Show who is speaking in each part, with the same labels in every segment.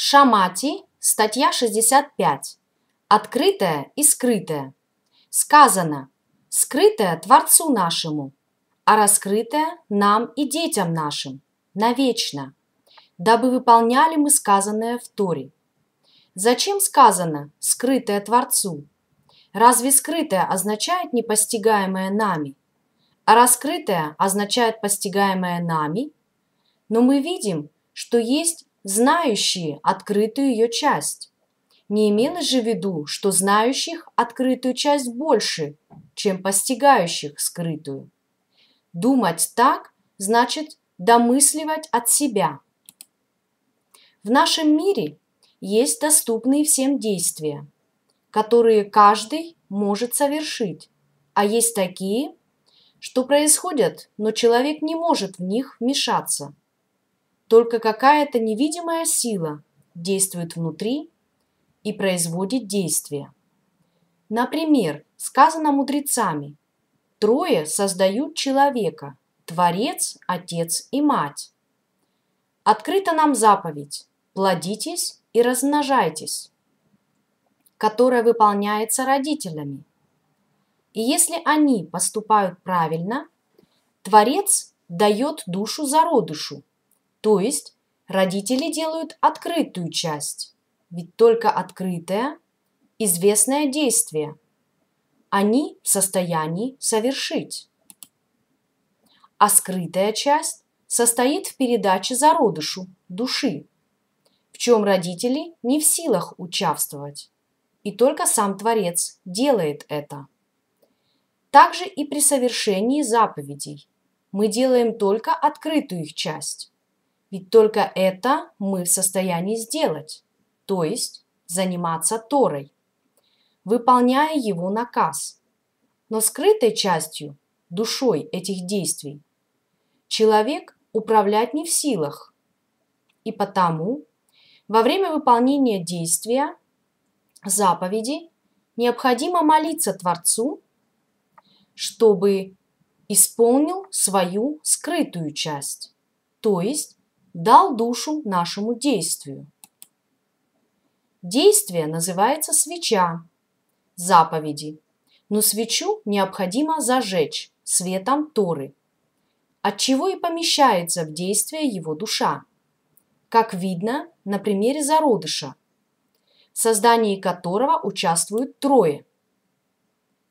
Speaker 1: Шамати, статья 65. Открытое и скрытое. Сказано, скрытое Творцу нашему, а раскрытое нам и детям нашим, навечно, дабы выполняли мы сказанное в Торе. Зачем сказано «скрытое Творцу»? Разве скрытое означает непостигаемое нами? А раскрытое означает постигаемое нами? Но мы видим, что есть знающие открытую ее часть. Не имелось же в виду, что знающих открытую часть больше, чем постигающих скрытую. Думать так значит домысливать от себя. В нашем мире есть доступные всем действия, которые каждый может совершить, а есть такие, что происходят, но человек не может в них вмешаться – только какая-то невидимая сила действует внутри и производит действие. Например, сказано мудрецами, трое создают человека, Творец, Отец и Мать. Открыта нам заповедь «Плодитесь и размножайтесь», которая выполняется родителями. И если они поступают правильно, Творец дает душу зародышу, то есть родители делают открытую часть, ведь только открытое – известное действие. Они в состоянии совершить. А скрытая часть состоит в передаче зародышу, души, в чем родители не в силах участвовать. И только сам Творец делает это. Также и при совершении заповедей мы делаем только открытую их часть, ведь только это мы в состоянии сделать, то есть заниматься Торой, выполняя его наказ. Но скрытой частью, душой этих действий, человек управлять не в силах. И потому во время выполнения действия заповеди необходимо молиться Творцу, чтобы исполнил свою скрытую часть, то есть дал душу нашему действию. Действие называется свеча заповеди, но свечу необходимо зажечь светом Торы, от чего и помещается в действие его душа. Как видно на примере зародыша, в создании которого участвуют трое.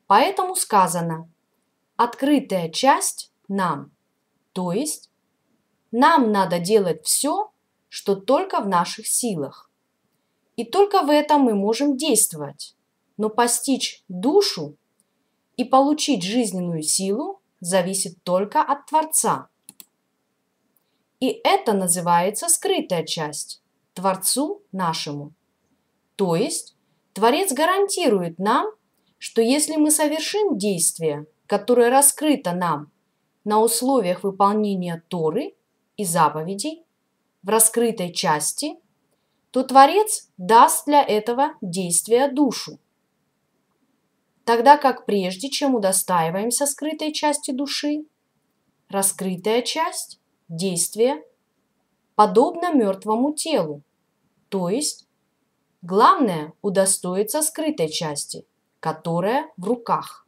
Speaker 1: Поэтому сказано «открытая часть нам», то есть нам надо делать все, что только в наших силах. И только в этом мы можем действовать. Но постичь душу и получить жизненную силу зависит только от Творца. И это называется скрытая часть – Творцу нашему. То есть Творец гарантирует нам, что если мы совершим действие, которое раскрыто нам на условиях выполнения Торы – и заповедей в раскрытой части, то Творец даст для этого действия душу. Тогда как прежде, чем удостаиваемся скрытой части души, раскрытая часть действия подобна мертвому телу, то есть главное удостоиться скрытой части, которая в руках –